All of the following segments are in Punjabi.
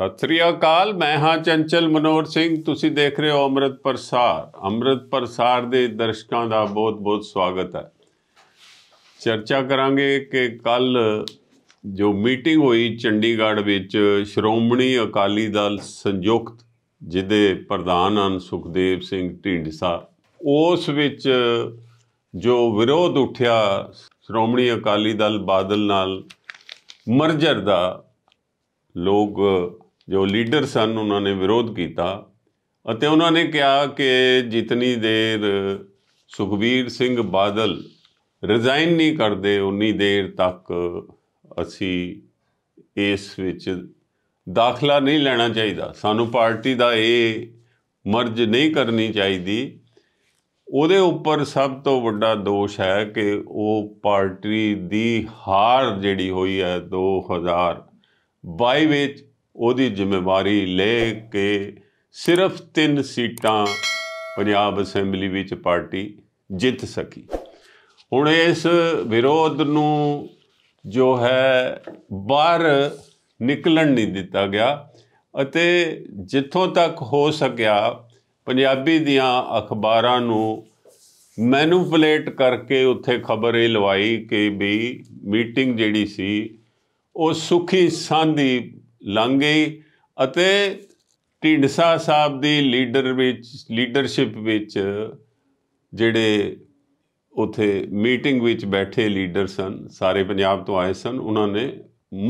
ਸਤਿ ਸ੍ਰੀ ਅਕਾਲ ਮੈਂ ਹਾਂ ਚੰਚਲ ਮਨੋਰ ਸਿੰਘ ਤੁਸੀਂ ਦੇਖ ਰਹੇ ਹੋ ਅੰਮ੍ਰਿਤ ਪ੍ਰਸਾਰ ਅੰਮ੍ਰਿਤ ਪ੍ਰਸਾਰ ਦੇ ਦਰਸ਼ਕਾਂ ਦਾ ਬਹੁਤ-ਬਹੁਤ ਸਵਾਗਤ ਹੈ ਚਰਚਾ ਕਰਾਂਗੇ ਕਿ ਕੱਲ ਜੋ ਮੀਟਿੰਗ ਹੋਈ ਚੰਡੀਗੜ੍ਹ ਵਿੱਚ ਸ਼੍ਰੋਮਣੀ ਅਕਾਲੀ ਦਲ ਸੰਯੁਕਤ ਜਿਹਦੇ ਪ੍ਰਧਾਨ ਹਨ ਸੁਖਦੇਵ ਸਿੰਘ ਢੀਂਡਸਾ ਉਸ ਵਿੱਚ ਜੋ ਵਿਰੋਧ ਉੱਠਿਆ ਸ਼੍ਰੋਮਣੀ ਅਕਾਲੀ ਦਲ ਬਾਦਲ ਨਾਲ ਮਰਜਰ ਦਾ ਲੋਕ ਜੋ ਲੀਡਰ ਸਨ ਉਹਨਾਂ ਨੇ ਵਿਰੋਧ ਕੀਤਾ ਅਤੇ ਉਹਨਾਂ ਨੇ ਕਿਹਾ ਕਿ ਜਿਤਨੀ ਦੇਰ ਸੁਖਬੀਰ ਸਿੰਘ ਬਾਦਲ ਰਿਜ਼ਾਈਨ ਨਹੀਂ ਕਰਦੇ ਉਨੀ ਦੇਰ ਤੱਕ ਅਸੀਂ ਇਸ ਵਿੱਚ ਦਾਖਲਾ ਨਹੀਂ ਲੈਣਾ ਚਾਹੀਦਾ ਸਾਨੂੰ ਪਾਰਟੀ ਦਾ ਇਹ ਮਰਜ ਨਹੀਂ ਕਰਨੀ ਚਾਹੀਦੀ ਉਹਦੇ ਉੱਪਰ ਸਭ ਤੋਂ ਵੱਡਾ ਦੋਸ਼ ਹੈ ਕਿ ਉਹ ਪਾਰਟੀ ਦੀ ਹਾਰ ਜਿਹੜੀ ਹੋਈ ਹੈ 2022 ਵਿੱਚ ਉਹਦੀ ਜ਼ਿੰਮੇਵਾਰੀ ਲੈ ਕੇ ਸਿਰਫ 3 ਸੀਟਾਂ ਪੰਜਾਬ ਅਸੈਂਬਲੀ ਵਿੱਚ ਪਾਰਟੀ ਜਿੱਤ ਸਕੀ ਹੁਣ ਇਸ ਵਿਰੋਧ ਨੂੰ ਜੋ ਹੈ ਬਾਹਰ ਨਿਕਲਣ ਨਹੀਂ ਦਿੱਤਾ ਗਿਆ ਅਤੇ ਜਿੱਥੋਂ ਤੱਕ ਹੋ ਸਕਿਆ ਪੰਜਾਬੀ ਦੀਆਂ ਅਖਬਾਰਾਂ ਨੂੰ ਮੈਨੂਪਲੇਟ ਕਰਕੇ ਉੱਥੇ ਖਬਰ ਇਹ ਲਵਾਈ ਕਿ ਵੀ ਮੀਟਿੰਗ ਜਿਹੜੀ ਸੀ ਉਹ ਸੁਖੀ ਸਾਂਦੀ ਲੰਘ ਗਈ ਅਤੇ ਢਿੰਡਸਾ ਸਾਹਿਬ ਦੀ ਲੀਡਰ ਵਿੱਚ ਲੀਡਰਸ਼ਿਪ ਵਿੱਚ ਜਿਹੜੇ ਉਥੇ ਮੀਟਿੰਗ ਵਿੱਚ ਬੈਠੇ ਲੀਡਰ ਸਨ ਸਾਰੇ ਪੰਜਾਬ ਤੋਂ ਆਏ ਸਨ ਉਹਨਾਂ ਨੇ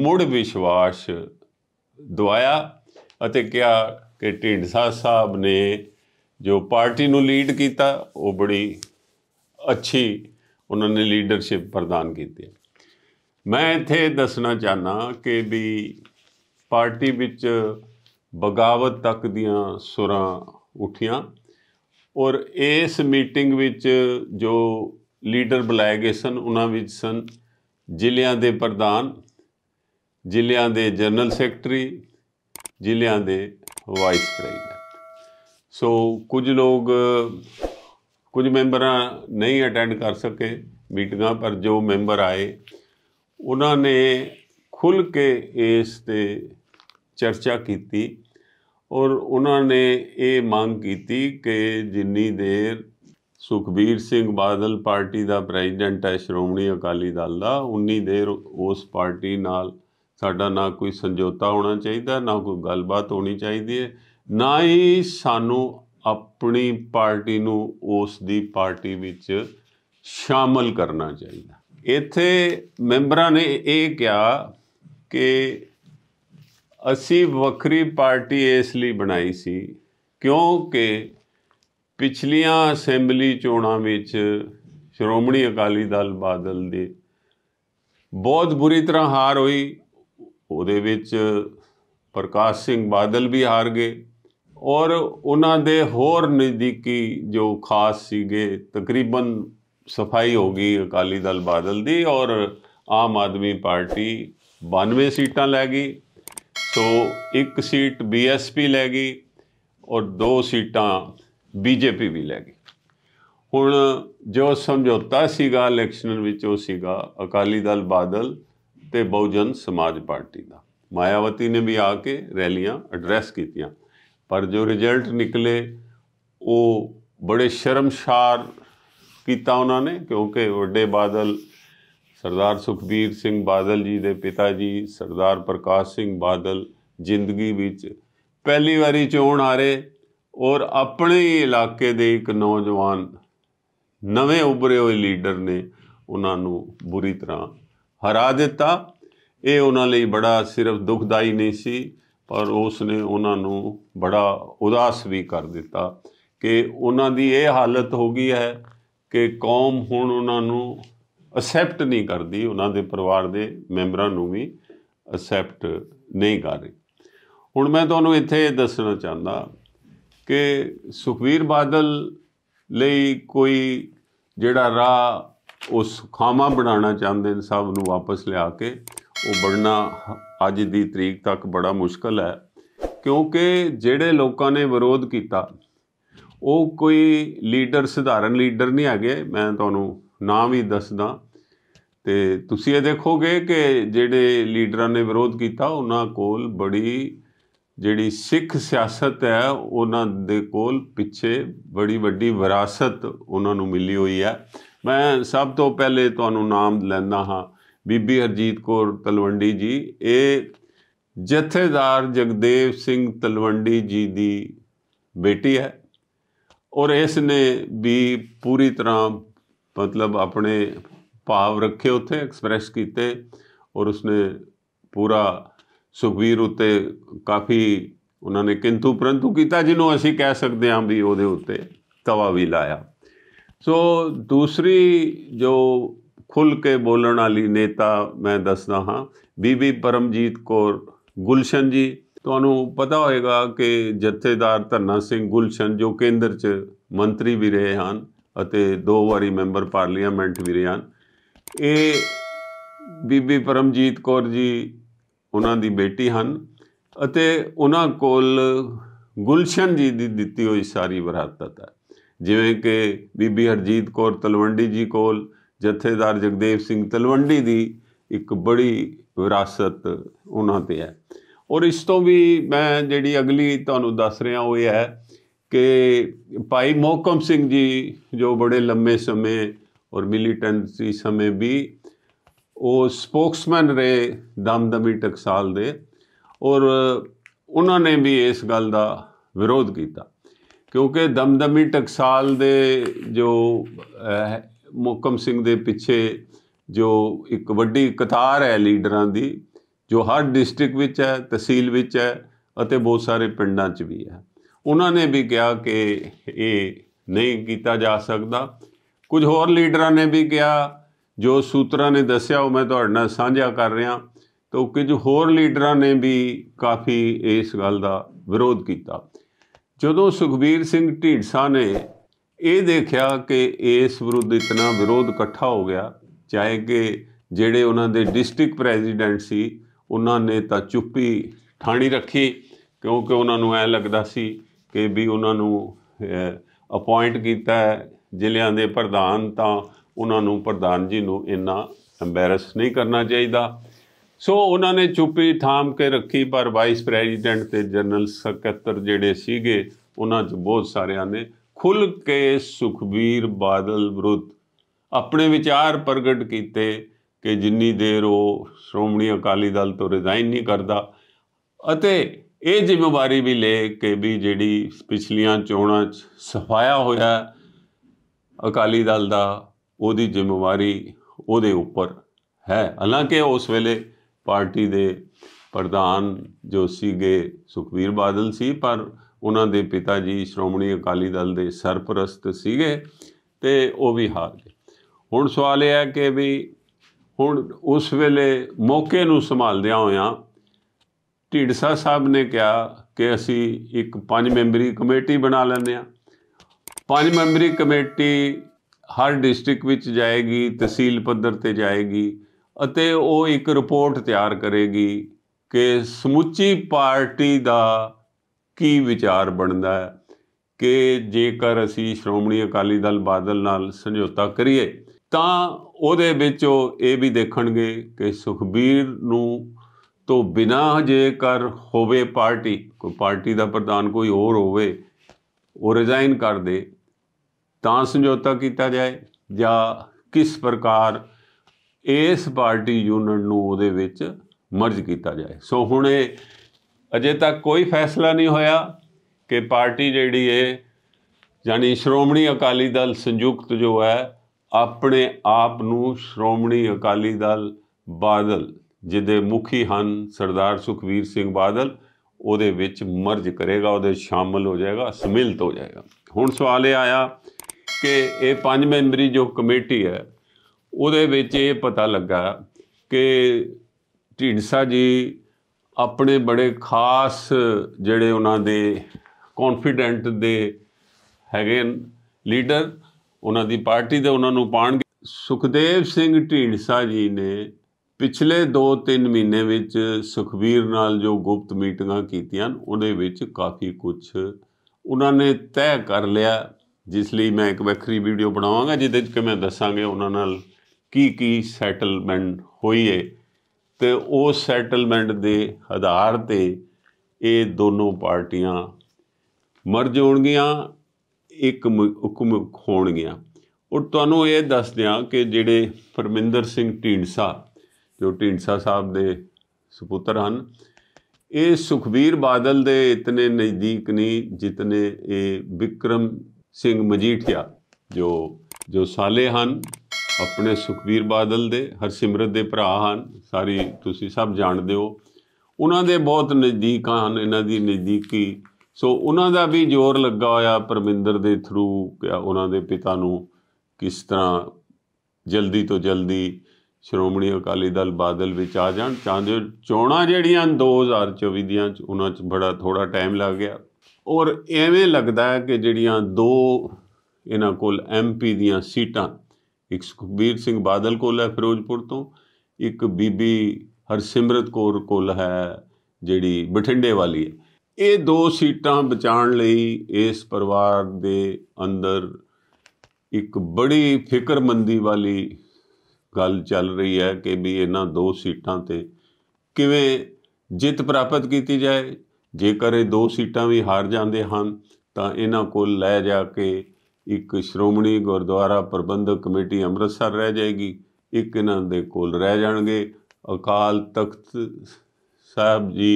ਮੁੜ ਵਿਸ਼ਵਾਸ ਦਵਾਇਆ ਅਤੇ ਕਿਹਾ ਕਿ ਢਿੰਡਸਾ ਸਾਹਿਬ ਨੇ ਜੋ ਪਾਰਟੀ ਨੂੰ ਲੀਡ ਕੀਤਾ ਉਹ ਬੜੀ ਅੱਛੀ ਉਹਨਾਂ ਨੇ ਲੀਡਰਸ਼ਿਪ ਪ੍ਰਦਾਨ ਕੀਤੀ ਮੈਂ ਇੱਥੇ ਦੱਸਣਾ ਚਾਹਨਾ ਕਿ ਵੀ ਪਾਰਟੀ ਵਿੱਚ ਬਗਾਵਤ ਤੱਕ ਦੀਆਂ ਸੁਰਾਂ ਉੱਠੀਆਂ ਔਰ ਇਸ ਮੀਟਿੰਗ ਵਿੱਚ ਜੋ ਲੀਡਰ ਬੁਲਾਏ ਗਏ ਸਨ ਉਹਨਾਂ ਵਿੱਚ ਸਨ ਜ਼ਿਲ੍ਹਿਆਂ ਦੇ ਪ੍ਰਧਾਨ ਜ਼ਿਲ੍ਹਿਆਂ ਦੇ ਜਨਰਲ ਸੈਕਟਰੀ ਜ਼ਿਲ੍ਹਿਆਂ ਦੇ ਵਾਈਸ ਪ੍ਰੈਜ਼ੀਡੈਂਟ ਸੋ ਕੁਝ ਲੋਕ ਕੁਝ ਮੈਂਬਰਾਂ ਨਹੀਂ ਅਟੈਂਡ ਕਰ ਸਕੇ ਮੀਟਿੰਗਾਂ ਪਰ ਜੋ ਮੈਂਬਰ ਆਏ ਉਹਨਾਂ ਨੇ ਖੁੱਲ ਕੇ ਇਸ ਤੇ ਚਰਚਾ ਕੀਤੀ ਔਰ ਉਹਨਾਂ ਨੇ ਇਹ ਮੰਗ ਕੀਤੀ ਕਿ ਜਿੰਨੀ ਦੇਰ ਸੁਖਬੀਰ ਸਿੰਘ ਬਾਦਲ ਪਾਰਟੀ ਦਾ ਪ੍ਰੈਜ਼ੀਡੈਂਟ ਹੈ ਸ਼੍ਰੋਮਣੀ ਅਕਾਲੀ ਦਲ ਦਾ ਉਨੀ ਦੇਰ ਉਸ ਪਾਰਟੀ ਨਾਲ ਸਾਡਾ ਨਾ ਕੋਈ ਸੰਜੋਤਾ ਹੋਣਾ ਚਾਹੀਦਾ ਨਾ ਕੋਈ ਗੱਲਬਾਤ ਹੋਣੀ ਚਾਹੀਦੀ ਹੈ ਨਾ ਹੀ ਸਾਨੂੰ ਆਪਣੀ ਪਾਰਟੀ ਨੂੰ ਉਸ ਦੀ ਪਾਰਟੀ ਵਿੱਚ ਸ਼ਾਮਲ ਕਰਨਾ ਚਾਹੀਦਾ ਇੱਥੇ ਮੈਂਬਰਾਂ ਨੇ ਇਹ ਕਿਹਾ ਕਿ ਅਸੀਂ ਵੱਖਰੀ ਪਾਰਟੀ ਇਸ ਲਈ ਬਣਾਈ ਸੀ ਕਿਉਂਕਿ ਪਿਛਲੀਆਂ ਅਸੈਂਬਲੀ ਚੋਣਾਂ ਵਿੱਚ ਸ਼੍ਰੋਮਣੀ ਅਕਾਲੀ ਦਲ ਬਾਦਲ ਦੇ ਬਹੁਤ ਬੁਰੀ ਤਰ੍ਹਾਂ ਹਾਰ ਹੋਈ ਉਹਦੇ ਵਿੱਚ ਪ੍ਰਕਾਸ਼ ਸਿੰਘ ਬਾਦਲ ਵੀ ਹਾਰ ਗਏ ਔਰ ਉਹਨਾਂ ਦੇ ਹੋਰ ਨਜ਼ਦੀਕੀ ਜੋ ਖਾਸ ਸੀਗੇ ਤਕਰੀਬਨ ਸਫਾਈ ਹੋ ਗਈ ਅਕਾਲੀ ਦਲ ਬਾਦਲ ਦੀ ਔਰ ਆਮ ਆਦਮੀ ਪਾਰਟੀ 92 ਸੀਟਾਂ ਲੈ ਗਈ ਸੋ ਇੱਕ ਸੀਟ ਬੀਐਸਪੀ ਲੈ ਗਈ ਔਰ ਦੋ ਸੀਟਾਂ ਬੀਜੇਪੀ ਵੀ ਲੈ ਗਈ ਹੁਣ ਜੋ ਸਮਝੌਤਾ ਸੀਗਾ ਇਲੈਕਸ਼ਨ ਵਿੱਚ ਉਹ ਸੀਗਾ ਅਕਾਲੀ ਦਲ ਬਾਦਲ ਤੇ ਬਹੁਜਨ ਸਮਾਜ ਪਾਰਟੀ ਦਾ ਮਾਇਆਵਤੀ ਨੇ ਵੀ ਆ ਕੇ ਰੈਲੀਆਂ ਐਡਰੈਸ ਕੀਤੀਆਂ ਪਰ ਜੋ ਰਿਜ਼ਲਟ ਨਿਕਲੇ ਉਹ ਬੜੇ ਸ਼ਰਮਸ਼ਾਰ ਕੀਤਾ ਉਹਨਾਂ ਨੇ ਕਿਉਂਕਿ ਵੱਡੇ ਬਾਦਲ ਸਰਦਾਰ ਸੁਖਬੀਰ ਸਿੰਘ ਬਾਦਲ ਜੀ ਦੇ ਪਿਤਾ ਜੀ ਸਰਦਾਰ ਪ੍ਰਕਾਸ਼ ਸਿੰਘ ਬਾਦਲ ਜ਼ਿੰਦਗੀ ਵਿੱਚ ਪਹਿਲੀ ਵਾਰੀ ਚੋਣ ਆ ਰਹੇ ਔਰ ਆਪਣੇ ਇਲਾਕੇ ਦੇ ਇੱਕ ਨੌਜਵਾਨ ਨਵੇਂ ਉਭਰੇ ਹੋਏ ਲੀਡਰ ਨੇ ਉਹਨਾਂ ਨੂੰ ਬੁਰੀ ਤਰ੍ਹਾਂ ਹਰਾ ਦਿੱਤਾ ਇਹ ਉਹਨਾਂ ਲਈ ਬੜਾ ਸਿਰਫ ਦੁਖਦਾਈ ਨਹੀਂ ਸੀ ਪਰ ਉਸ ਨੇ ਉਹਨਾਂ ਨੂੰ ਬੜਾ ਉਦਾਸ ਵੀ ਕਰ ਦਿੱਤਾ ਕਿ ਉਹਨਾਂ ਦੀ ਇਹ ਹਾਲਤ ਹੋ ਗਈ ਹੈ ਕਿ ਕੌਮ ਹੁਣ ਉਹਨਾਂ ਨੂੰ ਅਸੈਪਟ ਨਹੀਂ ਕਰਦੀ ਉਹਨਾਂ ਦੇ ਪਰਿਵਾਰ ਦੇ ਮੈਂਬਰਾਂ ਨੂੰ ਵੀ ਅਸੈਪਟ ਨਹੀਂ ਕਰ ਰਹੀ ਹੁਣ ਮੈਂ ਤੁਹਾਨੂੰ ਇੱਥੇ ਦੱਸਣਾ ਚਾਹੁੰਦਾ ਕਿ ਸੁਖਵੀਰ ਬਾਦਲ ਲਈ ਕੋਈ ਜਿਹੜਾ ਰਾਹ ਉਹ ਖਾਮਾ ਬਣਾਉਣਾ ਚਾਹੁੰਦੇ ਨੇ ਸਭ ਨੂੰ ਵਾਪਸ ਲਿਆ ਕੇ ਉਹ ਬੜਨਾ ਅੱਜ ਦੀ ਤਰੀਕ ਤੱਕ ਬੜਾ ਮੁਸ਼ਕਲ ਹੈ ਕਿਉਂਕਿ ਜਿਹੜੇ ਲੋਕਾਂ ਨੇ ਵਿਰੋਧ ਕੀਤਾ ਉਹ ਕੋਈ ਲੀਡਰ ਸਧਾਰਨ ਲੀਡਰ ਨਹੀਂ ਹੈਗੇ ਮੈਂ ਤੁਹਾਨੂੰ ਨਾਂ ਵੀ ਦੱਸਦਾ ਤੇ ਤੁਸੀਂ ਇਹ ਦੇਖੋਗੇ ਕਿ ਜਿਹੜੇ ਲੀਡਰਾਂ ਨੇ ਵਿਰੋਧ ਕੀਤਾ ਉਹਨਾਂ ਕੋਲ ਬੜੀ ਜਿਹੜੀ ਸਿੱਖ ਸਿਆਸਤ ਹੈ ਉਹਨਾਂ ਦੇ ਕੋਲ ਪਿੱਛੇ ਬੜੀ ਵੱਡੀ ਵਿਰਾਸਤ ਉਹਨਾਂ ਨੂੰ ਮਿਲੀ ਹੋਈ ਹੈ ਮੈਂ ਸਭ ਤੋਂ ਪਹਿਲੇ ਤੁਹਾਨੂੰ ਨਾਮ ਲੈਂਦਾ ਹਾਂ ਬੀਬੀ ਹਰਜੀਤ ਕੌਰ ਤਲਵੰਡੀ ਜੀ ਇਹ ਜਥੇਦਾਰ ਜਗਦੇਵ ਸਿੰਘ ਤਲਵੰਡੀ ਜੀ ਦੀ ਬੇਟੀ ਹੈ ਔਰ ਇਸ ਨੇ ਵੀ ਪੂਰੀ ਤਰ੍ਹਾਂ ਮਤਲਬ ਆਪਣੇ ਭਾਵ ਰੱਖੇ ਉੱਥੇ ਐਕਸਪ੍ਰੈਸ ਕੀਤੇ ਔਰ ਉਸਨੇ ਪੂਰਾ ਸੁਖਵੀਰ ਉਤੇ ਕਾਫੀ ਉਹਨਾਂ ਨੇ ਕਿੰਤੂ ਪਰੰਤੂ ਕੀਤਾ ਜਿਹਨੂੰ ਅਸੀਂ ਕਹਿ ਸਕਦੇ ਹਾਂ ਵੀ ਉਹਦੇ ਉੱਤੇ ਤਵਾ ਵੀ ਲਾਇਆ ਸੋ ਦੂਸਰੀ ਜੋ ਖੁੱਲ ਕੇ ਬੋਲਣ ਵਾਲੀ ਨੇਤਾ ਮੈਂ ਦੱਸਦਾ ਹਾਂ ਬੀਬੀ ਪਰਮਜੀਤ ਕੌਰ ਗੁਲਸ਼ਨ ਜੀ ਤੁਹਾਨੂੰ ਪਤਾ ਹੋਵੇਗਾ ਕਿ ਜਥੇਦਾਰ ਧੰਨਾ ਸਿੰਘ ਗੁਲਸ਼ਨ ਜੋ ਕੇਂਦਰ 'ਚ ਮੰਤਰੀ ਵੀ ਰਹੇ ਹਨ ਅਤੇ ਦੋ ਵਾਰੀ ਮੈਂਬਰ ਪਾਰਲੀਮੈਂਟ ਵੀ ਰਹੇ ਹਨ ਇਹ ਬੀਬੀ ਪਰਮਜੀਤ ਕੌਰ ਜੀ ਉਹਨਾਂ ਦੀ ਬੇਟੀ ਹਨ ਅਤੇ ਉਹਨਾਂ ਕੋਲ ਗੁਲਸ਼ਨ ਜੀ ਦੀ ਦਿੱਤੀ ਹੋਈ ਸਾਰੀ ਵਿਰਾਸਤ ਹੈ ਜਿਵੇਂ ਕਿ ਬੀਬੀ ਹਰਜੀਤ ਕੌਰ ਤਲਵੰਡੀ ਜੀ ਕੋਲ ਜਥੇਦਾਰ ਜਗਦੇਵ ਸਿੰਘ ਤਲਵੰਡੀ ਦੀ ਇੱਕ ਬੜੀ ਵਿਰਾਸਤ ਉਹਨਾਂ ਤੇ ਹੈ ਔਰ ਇਸ ਤੋਂ ਵੀ ਮੈਂ ਜਿਹੜੀ ਅਗਲੀ ਤੁਹਾਨੂੰ ਦੱਸ ਰਿਹਾ ਉਹ ਇਹ ਹੈ ਕਿ ਭਾਈ ਮੋਹਕਮ ਸਿੰਘ ਜੀ ਜੋ ਬੜੇ ਲੰਮੇ ਸਮੇਂ ਔਰ ਮਿਲੀਟੈਂਸੀ ਸਮੇਂ ਵੀ ਉਹ ਸਪੋਕਸਮੈਨ ਰਹੇ ਦਮਦਮੀ ਟਕਸਾਲ ਦੇ ਔਰ ਉਹਨਾਂ ਨੇ ਵੀ ਇਸ ਗੱਲ ਦਾ ਵਿਰੋਧ ਕੀਤਾ ਕਿਉਂਕਿ ਦਮਦਮੀ ਟਕਸਾਲ ਦੇ ਜੋ ਮੋਹਕਮ ਸਿੰਘ ਦੇ ਪਿੱਛੇ ਜੋ ਇੱਕ ਵੱਡੀ ਕਤਾਰ ਹੈ ਲੀਡਰਾਂ ਦੀ ਜੋ ਹਰ ਡਿਸਟ੍ਰਿਕਟ ਵਿੱਚ ਹੈ ਤਹਿਸੀਲ ਵਿੱਚ ਹੈ ਅਤੇ ਬਹੁਤ ਸਾਰੇ ਪਿੰਡਾਂ 'ਚ ਵੀ ਹੈ ਉਹਨਾਂ ਨੇ ਵੀ ਕਿਹਾ ਕਿ ਇਹ ਨਹੀਂ ਕੀਤਾ ਜਾ ਸਕਦਾ ਕੁਝ ਹੋਰ ਲੀਡਰਾਂ ਨੇ ਵੀ ਕਿਹਾ ਜੋ ਸੂਤਰਾਂ ਨੇ ਦੱਸਿਆ ਉਹ ਮੈਂ ਤੁਹਾਡੇ ਨਾਲ ਸਾਂਝਾ ਕਰ ਰਿਹਾ ਤਾਂ ਕੁਝ ਹੋਰ ਲੀਡਰਾਂ ਨੇ ਵੀ ਕਾਫੀ ਇਸ ਗੱਲ ਦਾ ਵਿਰੋਧ ਕੀਤਾ ਜਦੋਂ ਸੁਖਬੀਰ ਸਿੰਘ ਢੀਂਡਸਾ ਨੇ ਇਹ ਦੇਖਿਆ ਕਿ ਇਸ ਵਿਰੁੱਧ ਇਤਨਾ ਵਿਰੋਧ ਇਕੱਠਾ ਹੋ ਗਿਆ ਚਾਹੇ ਕਿ ਜਿਹੜੇ ਉਹਨਾਂ ਦੇ ਡਿਸਟ੍ਰਿਕਟ ਪ੍ਰੈਜ਼ੀਡੈਂਟ ਸੀ ਉਹਨਾਂ ਨੇ ਤਾਂ ਚੁੱਪੀ ਠਾਣੀ ਰੱਖੀ ਕਿਉਂਕਿ ਉਹਨਾਂ ਨੂੰ ਐ ਲੱਗਦਾ ਸੀ ਕਿ ਵੀ ਉਹਨਾਂ ਨੂੰ ਅਪਾਇੰਟ ਕੀਤਾ ਹੈ ਜ਼ਿਲ੍ਹਿਆਂ ਦੇ ਪ੍ਰਧਾਨ ਤਾਂ ਉਹਨਾਂ ਨੂੰ ਪ੍ਰਧਾਨ ਜੀ ਨੂੰ ਇੰਨਾ ਐਮਬੈਰਸ ਨਹੀਂ ਕਰਨਾ ਚਾਹੀਦਾ ਸੋ ਉਹਨਾਂ ਨੇ ਚੁੱਪੀ ਥਾਮ ਕੇ ਰੱਖੀ ਪਰ ਵਾਈਸ ਪ੍ਰੈਜ਼ੀਡੈਂਟ ਤੇ ਜਨਰਲ ਸਕੱਤਰ ਜਿਹੜੇ ਸੀਗੇ ਉਹਨਾਂ 'ਚ ਬਹੁਤ ਸਾਰਿਆਂ ਨੇ ਖੁੱਲ ਕੇ ਸੁਖਬੀਰ ਬਾਦਲ ਵਿਰੁੱਧ ਆਪਣੇ ਵਿਚਾਰ ਪ੍ਰਗਟ ਕੀਤੇ ਕਿ ਜਿੰਨੀ ਦੇਰ ਉਹ ਸ਼੍ਰੋਮਣੀ ਅਕਾਲੀ ਦਲ ਤੋਂ ਰਿਜ਼ਾਈਨ ਨਹੀਂ ਕਰਦਾ ਅਤੇ ਇਹ ਜ਼ਿੰਮੇਵਾਰੀ ਵੀ ਲੈ ਕੇ ਵੀ ਜਿਹੜੀ ਪਿਛਲੀਆਂ ਚੋਣਾਂ 'ਚ ਸਫਾਇਆ ਹੋਇਆ ਅਕਾਲੀ ਦਲ ਦਾ ਉਹਦੀ ਜ਼ਿੰਮੇਵਾਰੀ ਉਹਦੇ ਉੱਪਰ ਹੈ ਹਾਲਾਂਕਿ ਉਸ ਵੇਲੇ ਪਾਰਟੀ ਦੇ ਪ੍ਰਧਾਨ ਜੋ ਸੀਗੇ ਸੁਖਵੀਰ ਬਾਦਲ ਸੀ ਪਰ ਉਹਨਾਂ ਦੇ ਪਿਤਾ ਜੀ ਸ਼੍ਰੋਮਣੀ ਅਕਾਲੀ ਦਲ ਦੇ ਸਰਪ੍ਰਸਤ ਸੀਗੇ ਤੇ ਉਹ ਵੀ ਹਾਰ ਗਏ ਹੁਣ ਸਵਾਲ ਇਹ ਹੈ ਕਿ ਵੀ ਹੁਣ ਉਸ ਵੇਲੇ ਮੌਕੇ ਨੂੰ ਸੰਭਾਲਦਿਆਂ ਹੋਇਆਂ ਢੀਡਸਾ ਸਾਹਿਬ ਨੇ ਕਿਹਾ ਕਿ ਅਸੀਂ ਇੱਕ ਪੰਜ ਮੈਂਬਰੀ ਕਮੇਟੀ ਬਣਾ ਲੈਂਦੇ ਆ ਪੰਜ ਮੈਂਬਰੀ ਕਮੇਟੀ ਹਰ ਡਿਸਟ੍ਰਿਕਟ ਵਿੱਚ ਜਾਏਗੀ ਤਹਿਸੀਲ ਪੱਧਰ ਤੇ ਜਾਏਗੀ ਅਤੇ ਉਹ ਇੱਕ ਰਿਪੋਰਟ ਤਿਆਰ ਕਰੇਗੀ ਕਿ ਸਮੁੱਚੀ ਪਾਰਟੀ ਦਾ ਕੀ ਵਿਚਾਰ ਬਣਦਾ ਹੈ ਕਿ ਜੇਕਰ ਅਸੀਂ ਸ਼੍ਰੋਮਣੀ ਅਕਾਲੀ ਦਲ ਬਾਦਲ ਨਾਲ ਸਮਝੌਤਾ ਕਰੀਏ ਤਾਂ ਉਹਦੇ ਵਿੱਚ ਉਹ ਇਹ ਵੀ ਦੇਖਣਗੇ ਕਿ ਸੁਖਬੀਰ ਨੂੰ ਤੋਂ ਬਿਨਾ ਜੇਕਰ ਹੋਵੇ ਪਾਰਟੀ ਕੋਈ ਪਾਰਟੀ ਦਾ ਪ੍ਰਧਾਨ ਕੋਈ ਹੋਰ ਹੋਵੇ ਉਹ ਰਿਜ਼ਾਈਨ ਕਰ ਦੇ ਤਾਂ ਸਮਝੌਤਾ ਕੀਤਾ ਜਾਏ ਜਾਂ ਕਿਸ ਪ੍ਰਕਾਰ ਇਸ ਪਾਰਟੀ ਯੂਨਿਟ ਨੂੰ ਉਹਦੇ ਵਿੱਚ ਮਰਜ ਕੀਤਾ ਜਾਏ ਸੋ ਹੁਣ ਅਜੇ ਤੱਕ ਕੋਈ ਫੈਸਲਾ ਨਹੀਂ ਹੋਇਆ ਕਿ ਪਾਰਟੀ ਜਿਹੜੀ ਹੈ ਯਾਨੀ ਸ਼੍ਰੋਮਣੀ ਅਕਾਲੀ ਦਲ ਸੰਯੁਕਤ ਜੋ ਹੈ ਆਪਣੇ ਆਪ ਨੂੰ ਸ਼੍ਰੋਮਣੀ ਅਕਾਲੀ ਦਲ ਬਾਦਲ ਜਿਹਦੇ ਮੁਖੀ ਹਨ ਸਰਦਾਰ ਸੁਖਵੀਰ ਸਿੰਘ ਬਾਦਲ ਉਹਦੇ ਵਿੱਚ ਮਰਜ ਕਰੇਗਾ ਉਹਦੇ ਸ਼ਾਮਲ ਹੋ ਜਾਏਗਾ ਸਮਿਲਤ ਹੋ ਜਾਏਗਾ ਹੁਣ ਸਵਾਲ ਇਹ ਆਇਆ ਕਿ ਇਹ ਪੰਜ ਮੈਂਬਰੀ ਜੋ ਕਮੇਟੀ ਹੈ ਉਹਦੇ ਵਿੱਚ ਇਹ ਪਤਾ ਲੱਗਾ ਕਿ ਢੀਂਡਸਾ ਜੀ ਆਪਣੇ ਬੜੇ ਖਾਸ ਜਿਹੜੇ ਉਹਨਾਂ ਦੇ ਕੌਨਫੀਡੈਂਟ ਦੇ ਹੈਗੇ ਲੀਡਰ ਉਹਨਾਂ ਦੀ ਪਾਰਟੀ ਦੇ ਉਹਨਾਂ ਨੂੰ ਪਾਣਗੇ ਸੁਖਦੇਵ ਸਿੰਘ ਢੀਂਡਸਾ ਜੀ ਨੇ ਪਿਛਲੇ 2-3 ਮਹੀਨੇ ਵਿੱਚ ਸੁਖਬੀਰ ਨਾਲ ਜੋ ਗੁਪਤ ਮੀਟਿੰਗਾਂ ਕੀਤੀਆਂ ਉਹਦੇ ਵਿੱਚ ਕਾਫੀ ਕੁਝ ਉਹਨਾਂ ਨੇ ਤੈਅ ਕਰ ਲਿਆ ਜਿਸ ਲਈ ਮੈਂ ਇੱਕ ਵੱਖਰੀ ਵੀਡੀਓ ਬਣਾਵਾਂਗਾ ਜਿਹਦੇ ਵਿੱਚ ਕਿ ਮੈਂ ਦੱਸਾਂਗੇ ਉਹਨਾਂ ਨਾਲ ਕੀ ਕੀ ਸੈਟਲਮੈਂਟ ਹੋਈ ਏ ਤੇ ਉਹ ਸੈਟਲਮੈਂਟ ਦੇ ਆਧਾਰ ਤੇ ਇਹ ਦੋਨੋਂ ਪਾਰਟੀਆਂ ਮਰਜ ਹੋਣਗੀਆਂ ਇੱਕ ਹੁਕਮ ਹੋਣਗੀਆਂ ਔਰ ਤੁਹਾਨੂੰ ਇਹ ਦੱਸ ਦਿਆਂ ਕਿ ਜਿਹੜੇ ਪਰਮਿੰਦਰ ਸਿੰਘ ਢੀਂਡਸਾ ਜੋ ਢੀਂਡਸਾ ਸਾਹਿਬ ਦੇ ਸੁਪੁੱਤਰ ਹਨ ਇਹ ਸੁਖਵੀਰ ਬਾਦਲ ਦੇ ਇਤਨੇ ਨਜ਼ਦੀਕ ਨਹੀਂ ਜਿਤਨੇ ਇਹ ਵਿਕਰਮ ਸਿੰਘ ਮਜੀਠੀਆ ਜੋ ਜੋ ਸਾਲੇ ਹਨ ਆਪਣੇ ਸੁਖਵੀਰ ਬਾਦਲ ਦੇ ਹਰਸਿਮਰਤ ਦੇ ਭਰਾ ਹਨ ਸਾਰੀ ਤੁਸੀਂ ਸਭ ਜਾਣਦੇ ਹੋ ਉਹਨਾਂ ਦੇ ਬਹੁਤ ਨਜ਼ਦੀਕ ਹਨ ਇਹਨਾਂ ਦੀ ਨਜ਼ਦੀਕੀ ਸੋ ਉਹਨਾਂ ਦਾ ਵੀ ਜ਼ੋਰ ਲੱਗਾ ਹੋਇਆ ਪਰਮਿੰਦਰ ਦੇ ਥਰੂ ਉਹਨਾਂ ਦੇ ਪਿਤਾ ਨੂੰ ਕਿਸ ਤਰ੍ਹਾਂ ਜਲਦੀ ਤੋਂ ਜਲਦੀ ਸ਼੍ਰੋਮਣੀ ਅਕਾਲੀ ਦਲ ਬਾਦਲ ਵਿੱਚ ਆ ਜਾਣ ਚਾਹੁੰਦੇ ਚੋਣਾਂ ਜਿਹੜੀਆਂ 2024 ਦੀਆਂ ਉਹਨਾਂ 'ਚ ਬੜਾ ਥੋੜਾ ਟਾਈਮ ਲੱਗ ਗਿਆ ਔਰ ਐਵੇਂ ਲੱਗਦਾ ਹੈ ਕਿ ਜਿਹੜੀਆਂ ਦੋ ਇਹਨਾਂ ਕੋਲ ਐਮਪੀ ਦੀਆਂ ਸੀਟਾਂ ਇੱਕ ਸੁਖਬੀਰ ਸਿੰਘ ਬਾਦਲ ਕੋਲ ਹੈ ਫਿਰੋਜ਼ਪੁਰ ਤੋਂ ਇੱਕ ਬੀਬੀ ਹਰਸਿਮਰਤ ਕੌਰ ਕੋਲ ਹੈ ਜਿਹੜੀ ਬਠਿੰਡੇ ਵਾਲੀ ਹੈ ਇਹ ਦੋ ਸੀਟਾਂ ਬਚਾਉਣ ਲਈ ਇਸ ਪਰਿਵਾਰ ਦੇ ਅੰਦਰ ਇੱਕ ਬੜੀ ਫਿਕਰਮੰਦੀ ਵਾਲੀ ਗੱਲ ਚੱਲ ਰਹੀ ਹੈ ਕਿ ਵੀ ਇਹਨਾਂ ਦੋ ਸੀਟਾਂ ਤੇ ਕਿਵੇਂ ਜਿੱਤ ਪ੍ਰਾਪਤ ਕੀਤੀ ਜਾਏ ਜੇਕਰ ਇਹ ਦੋ ਸੀਟਾਂ ਵੀ ਹਾਰ ਜਾਂਦੇ ਹਨ ਤਾਂ ਇਹਨਾਂ ਕੋਲ ਲੈ ਜਾ ਕੇ ਇੱਕ ਸ਼੍ਰੋਮਣੀ ਗੁਰਦੁਆਰਾ ਪ੍ਰਬੰਧਕ ਕਮੇਟੀ ਅੰਮ੍ਰਿਤਸਰ ਰਹਿ ਜਾਏਗੀ ਇੱਕ ਇਹਨਾਂ ਦੇ ਕੋਲ ਰਹਿ ਜਾਣਗੇ ਅਕਾਲ ਤਖਤ ਸਾਹਿਬ ਜੀ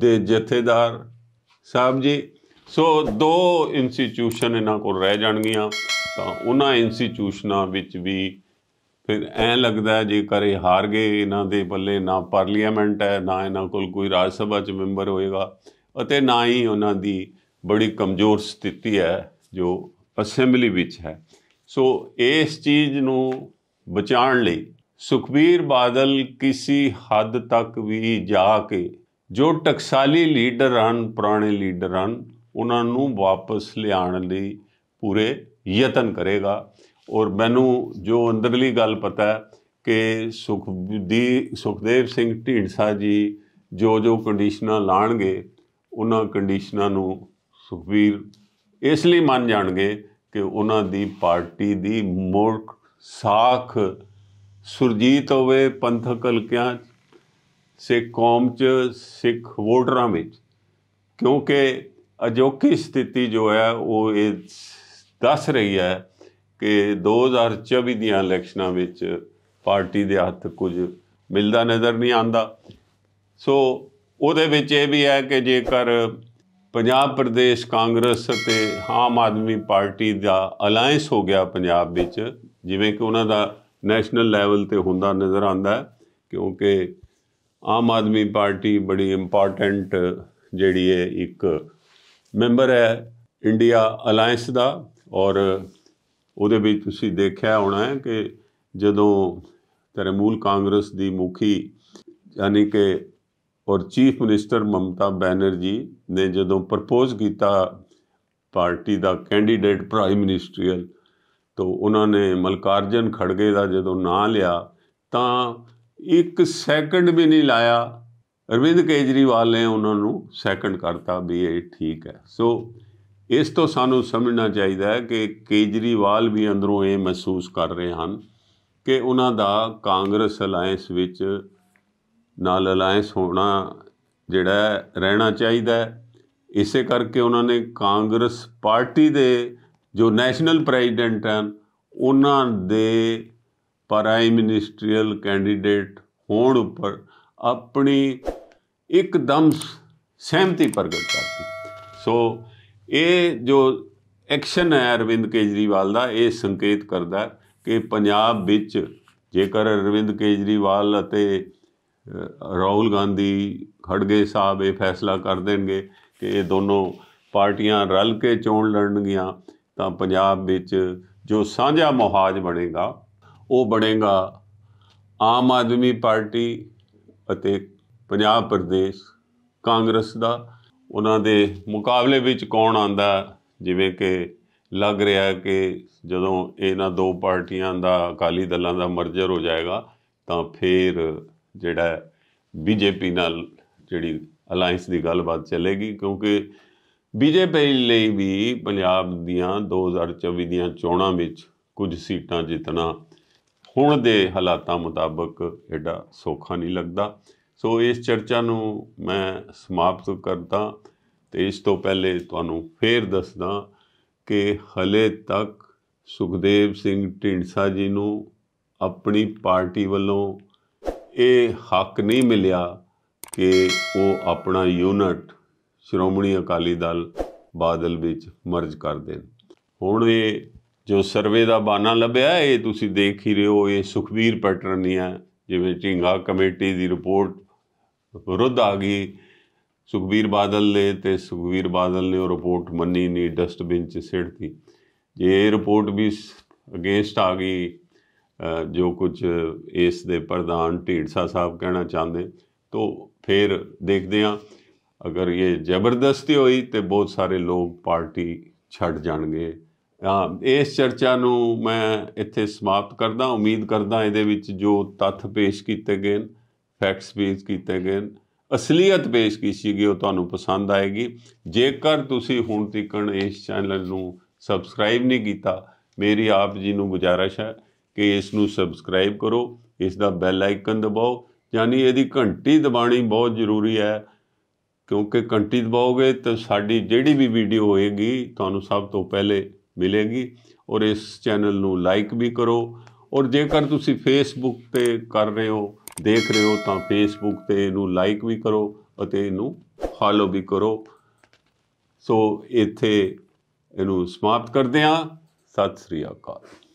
ਦੇ ਜਥੇਦਾਰ ਸਾਹਿਬ ਜੀ ਸੋ ਦੋ ਇੰਸਟੀਚਿਊਸ਼ਨ ਇਹਨਾਂ ਕੋਲ ਰਹਿ ਜਾਣਗੀਆਂ ਤਾਂ ਉਹਨਾਂ ਇੰਸਟੀਚਿਊਸ਼ਨਾਂ ਵਿੱਚ ਵੀ ਫਿਰ ਐ ਲੱਗਦਾ ਜੇਕਰ ਇਹ ਹਾਰ ਗਏ ਇਹਨਾਂ ਦੇ ਬੱਲੇ ਨਾ ਪਾਰਲੀਮੈਂਟ ਹੈ ਨਾ ਇਹਨਾਂ ਕੋਲ ਕੋਈ ਰਾਜ ਸਭਾ ਚ ਮੈਂਬਰ ਹੋਏਗਾ ਅਤੇ ਨਾ ਹੀ ਉਹਨਾਂ ਦੀ ਬੜੀ ਕਮਜ਼ੋਰ ਸਥਿਤੀ ਹੈ ਜੋ ਅਸੈਂਬਲੀ ਵਿੱਚ ਹੈ ਸੋ ਇਸ ਚੀਜ਼ ਨੂੰ ਬਚਾਉਣ ਲਈ ਸੁਖਵੀਰ ਬਾਦਲ ਕਿਸੇ ਹੱਦ ਤੱਕ ਵੀ ਜਾ ਕੇ ਜੋ ਟਕਸਾਲੀ ਲੀਡਰ ਹਨ ਪੁਰਾਣੇ ਲੀਡਰ ਹਨ ਉਹਨਾਂ ਨੂੰ ਵਾਪਸ ਲਿਆਉਣ ਲਈ ਪੂਰੇ ਯਤਨ ਕਰੇਗਾ ਔਰ ਮੈਨੂੰ ਜੋ ਅੰਦਰਲੀ ਗੱਲ ਪਤਾ ਹੈ ਕਿ ਸੁਖਦੀ ਸੁਖਦੇਵ ਸਿੰਘ ਢੀਂਡਸਾ ਜੀ ਜੋ ਜੋ ਕੰਡੀਸ਼ਨਾਂ ਲਾਣਗੇ ਉਹਨਾਂ ਕੰਡੀਸ਼ਨਾਂ ਨੂੰ ਸੁਖਵੀਰ ਇਸ ਲਈ ਮੰਨ ਜਾਣਗੇ ਕਿ ਉਹਨਾਂ ਦੀ ਪਾਰਟੀ ਦੀ ਮੁਰਖ ਸਾਖ ਸੁਰਜੀਤ ਹੋਵੇ ਪੰਥਕ ਹਲਕਿਆਂ ਸਿੱਖ ਕੌਮ 'ਚ ਸਿੱਖ ਵੋਟਰਾਂ ਵਿੱਚ ਕਿਉਂਕਿ ਅਜੋਕੀ ਸਥਿਤੀ ਜੋ ਹੈ ਉਹ ਇਹ ਦੱਸ ਰਹੀ ਹੈ ਕਿ 2024 ਦੀਆਂ ਇਲੈਕਸ਼ਨਾਂ ਵਿੱਚ ਪਾਰਟੀ ਦੇ ਹੱਥ ਕੁਝ ਮਿਲਦਾ ਨਜ਼ਰ ਨਹੀਂ ਆਂਦਾ ਸੋ ਉਹਦੇ ਵਿੱਚ ਇਹ ਵੀ ਹੈ ਕਿ ਜੇਕਰ ਪੰਜਾਬ ਪ੍ਰਦੇਸ਼ ਕਾਂਗਰਸ ਤੇ ਆਮ ਆਦਮੀ ਪਾਰਟੀ ਦਾ ਅਲਾਈਅੰਸ ਹੋ ਗਿਆ ਪੰਜਾਬ ਵਿੱਚ ਜਿਵੇਂ ਕਿ ਉਹਨਾਂ ਦਾ ਨੈਸ਼ਨਲ ਲੈਵਲ ਤੇ ਹੁੰਦਾ ਨਜ਼ਰ ਆਂਦਾ ਹੈ ਕਿਉਂਕਿ ਆਮ ਆਦਮੀ ਪਾਰਟੀ ਬੜੀ ਇੰਪੋਰਟੈਂਟ ਜਿਹੜੀ ਹੈ ਇੱਕ ਮੈਂਬਰ ਹੈ ਇੰਡੀਆ ਅਲਾਈਅੰਸ ਦਾ ਔਰ ਉਹਦੇ ਵਿੱਚ ਤੁਸੀਂ ਦੇਖਿਆ ਹੋਣਾ ਹੈ ਕਿ ਜਦੋਂ ਤਰਮੂਲ ਕਾਂਗਰਸ ਦੀ ਮੁਖੀ ਯਾਨੀ ਕਿ ਔਰ ਚੀਫ ਮਿਨਿਸਟਰ ਮਮਤਾ ਬੈਨਰਜੀ ਨੇ ਜਦੋਂ ਪ੍ਰਪੋਜ਼ ਕੀਤਾ ਪਾਰਟੀ ਦਾ ਕੈਂਡੀਡੇਟ ਪ੍ਰਾਈਮ ਮਿਨਿਸਟਰੀਅਲ ਤੋਂ ਉਹਨਾਂ ਨੇ ਮਲਕਾਰਜਨ ਖੜਗੇ ਦਾ ਜਦੋਂ ਨਾਂ ਲਿਆ ਤਾਂ ਇੱਕ ਸੈਕਿੰਡ ਵੀ ਨਹੀਂ ਲਾਇਆ ਅਰਵਿੰਦ ਕੇਜਰੀਵਾਲ ਨੇ ਉਹਨਾਂ ਨੂੰ ਸੈਕਿੰਡ ਕਰਤਾ ਵੀ ਇਹ ਠੀਕ ਹੈ ਸੋ ਇਸ ਤੋਂ ਸਾਨੂੰ ਸਮਝਣਾ ਚਾਹੀਦਾ ਹੈ ਕਿ ਕੇਜਰੀਵਾਲ ਵੀ ਅੰਦਰੋਂ ਇਹ ਮਹਿਸੂਸ ਕਰ ਰਹੇ ਹਨ ਕਿ ਉਹਨਾਂ ਦਾ ਕਾਂਗਰਸ ਅਲਾਈਅੰਸ ਵਿੱਚ ਨਾਲ ਅਲਾਈਅੰਸ ਹੋਣਾ ਜਿਹੜਾ ਰਹਿਣਾ ਚਾਹੀਦਾ ਹੈ ਇਸੇ ਕਰਕੇ ਉਹਨਾਂ ਨੇ ਕਾਂਗਰਸ ਪਾਰਟੀ ਦੇ ਜੋ ਨੈਸ਼ਨਲ ਪ੍ਰੈਜ਼ੀਡੈਂਟ ਹਨ ਉਹਨਾਂ ਦੇ ਪ੍ਰਾਈਮ ਮਿਨਿਸਟਰੀਅਲ ਕੈਂਡੀਡੇਟ ਹੋਣ ਉੱਪਰ ਆਪਣੀ ਇੱਕਦਮ ਸਹਿਮਤੀ ਪ੍ਰਗਟ ਕਰਤੀ ਸੋ ਇਹ ਜੋ ਐਕਸ਼ਨ ਹੈ ਅਰਵਿੰਦ ਕੇਜਰੀਵਾਲ ਦਾ ਇਹ ਸੰਕੇਤ ਕਰਦਾ ਕਿ ਪੰਜਾਬ ਵਿੱਚ ਜੇਕਰ ਅਰਵਿੰਦ ਕੇਜਰੀਵਾਲ ਅਤੇ ਰਾਹੁਲ ਗਾਂਧੀ ਖੜਗੇ ਸਾਹਿਬ ਇਹ ਫੈਸਲਾ ਕਰ ਦੇਣਗੇ ਕਿ ਇਹ ਦੋਨੋਂ ਪਾਰਟੀਆਂ ਰਲ ਕੇ ਚੋਣ ਲੜਨਗੀਆਂ ਤਾਂ ਪੰਜਾਬ ਵਿੱਚ ਜੋ ਸਾਂਝਾ ਮੋਹਾਜ ਬਣੇਗਾ ਉਹ ਬਣੇਗਾ ਆਮ ਆਦਮੀ ਪਾਰਟੀ ਅਤੇ ਪੰਜਾਬ ਪ੍ਰਦੇਸ਼ ਕਾਂਗਰਸ ਦਾ ਉਹਨਾਂ ਦੇ ਮੁਕਾਬਲੇ ਵਿੱਚ ਕੌਣ ਆਂਦਾ ਜਿਵੇਂ ਕਿ ਲੱਗ ਰਿਹਾ ਕਿ ਜਦੋਂ ਇਹਨਾਂ ਦੋ ਪਾਰਟੀਆਂ ਦਾ ਅਕਾਲੀ ਦਲਾਂ ਦਾ ਮਰਜਰ ਹੋ ਜਾਏਗਾ ਤਾਂ ਫੇਰ ਜਿਹੜਾ ਬੀਜੇਪੀ ਨਾਲ ਜਿਹੜੀ ਅਲਾਈਅੰਸ ਦੀ ਗੱਲਬਾਤ ਚੱਲੇਗੀ ਕਿਉਂਕਿ ਬੀਜੇਪੀ ਲਈ ਵੀ ਪੰਜਾਬ ਦੀਆਂ 2024 ਦੀਆਂ ਚੋਣਾਂ ਵਿੱਚ ਕੁਝ ਸੀਟਾਂ ਜਿੱਤਣਾ ਹੁਣ ਦੇ ਹਾਲਾਤਾਂ ਮੁਤਾਬਕ ਐਡਾ ਸੌਖਾ ਨਹੀਂ ਲੱਗਦਾ ਸੋ ਇਸ ਚਰਚਾ ਨੂੰ ਮੈਂ ਸਮਾਪਤ ਕਰਦਾ ਤੇ ਇਸ ਤੋਂ ਪਹਿਲੇ ਤੁਹਾਨੂੰ ਫੇਰ ਦੱਸਦਾ ਕਿ ਹਲੇ ਤੱਕ ਸੁਖਦੇਵ ਸਿੰਘ ਢਿੰਡਸਾ ਜੀ ਨੂੰ ਆਪਣੀ ਪਾਰਟੀ ਵੱਲੋਂ ਇਹ ਹੱਕ ਨਹੀਂ ਮਿਲਿਆ ਕਿ ਉਹ ਆਪਣਾ ਯੂਨਿਟ ਸ਼੍ਰੋਮਣੀ ਅਕਾਲੀ ਦਲ ਬਾਦਲ ਵਿੱਚ ਮਰਜ ਕਰ ਦੇਣ ਹੁਣ ਇਹ ਜੋ ਸਰਵੇ ਦਾ ਬਾਨਾ ਲੱਭਿਆ ਇਹ ਤੁਸੀਂ ਦੇਖ ਹੀ ਰਹੇ ਹੋ ਇਹ ਸੁਖਵੀਰ ਪੈਟਰਨ ਨਹੀਂ ਹੈ ਜਿਵੇਂ ਢਿੰਗਾ ਕਮੇਟੀ ਦੀ ਰਿਪੋਰਟ ਵਿਰੁੱਧ ਆ ਗਈ ਸੁਖਬੀਰ ਬਾਦਲ ਨੇ ਤੇ ਸੁਖਬੀਰ ਬਾਦਲ ਨੇ ਉਹ ਰਿਪੋਰਟ ਮੰਨੀ ਨਹੀਂ ਡਸਟਬਿਨ 'ਚ ਸਿੜਤੀ ਜੇ ਇਹ ਰਿਪੋਰਟ ਵੀ ਅਗੇਂਸਟ ਆ ਗਈ ਜੋ ਕੁਝ ਇਸ ਦੇ ਪ੍ਰਧਾਨ ਢੀਡਸਾ ਸਾਹਿਬ ਕਹਿਣਾ ਚਾਹੁੰਦੇ ਤੋ ਫਿਰ ਦੇਖਦੇ ਆ ਅਗਰ ਇਹ ਜ਼ਬਰਦਸਤੀ ਹੋਈ ਤੇ ਬਹੁਤ ਸਾਰੇ ਲੋਕ ਪਾਰਟੀ ਛੱਡ ਜਾਣਗੇ ਆ ਇਸ ਚਰਚਾ ਨੂੰ ਮੈਂ ਇੱਥੇ ਸਮਾਪਤ ਕਰਦਾ ਉਮੀਦ ਕਰਦਾ ਇਹਦੇ ਵਿੱਚ ਜੋ ਤੱਥ ਪੇਸ਼ ਕੀਤੇ ਗਏ ਫੈਕਟਸ ਪੇਸ਼ ਕੀਤੇ ਗਏ ਅਸਲੀਅਤ ਪੇਸ਼ ਕੀਤੀ ਗਈ ਉਹ ਤੁਹਾਨੂੰ ਪਸੰਦ ਆਏਗੀ ਜੇਕਰ ਤੁਸੀਂ ਹੁਣ ਤੱਕ ਇਸ ਚੈਨਲ ਨੂੰ ਸਬਸਕ੍ਰਾਈਬ ਨਹੀਂ ਕੀਤਾ ਮੇਰੀ ਆਪ ਜੀ ਨੂੰ ਗੁਜਾਰਿਸ਼ ਹੈ ਕਿ ਇਸ ਨੂੰ ਸਬਸਕ੍ਰਾਈਬ ਕਰੋ ਇਸ ਦਾ ਬੈਲ ਆਈਕਨ ਦਬਾਓ ਯਾਨੀ ਇਹਦੀ ਘੰਟੀ ਦਬਾਣੀ ਬਹੁਤ ਜ਼ਰੂਰੀ ਹੈ ਕਿਉਂਕਿ ਘੰਟੀ ਦਬਾਓਗੇ ਤਾਂ ਸਾਡੀ ਜਿਹੜੀ ਵੀ ਵੀਡੀਓ ਹੋਏਗੀ ਤੁਹਾਨੂੰ ਸਭ ਤੋਂ ਪਹਿਲੇ ਮਿਲੇਗੀ ਔਰ ਇਸ ਚੈਨਲ ਨੂੰ ਲਾਈਕ ਵੀ ਕਰੋ ਔਰ ਜੇਕਰ ਤੁਸੀਂ ਫੇਸਬੁੱਕ ਤੇ ਕਰ ਰਹੇ ਹੋ ਦੇਖ ਰਹੇ ਹੋ ਤਾਂ ਫੇਸਬੁੱਕ ਤੇ ਇਹਨੂੰ ਲਾਈਕ ਵੀ ਕਰੋ ਅਤੇ ਇਹਨੂੰ ਫਾਲੋ ਵੀ ਕਰੋ ਸੋ ਇੱਥੇ ਇਹਨੂੰ ਸਮਾਪਤ ਕਰਦੇ ਹਾਂ ਸਤਿ ਸ੍ਰੀ ਅਕਾਲ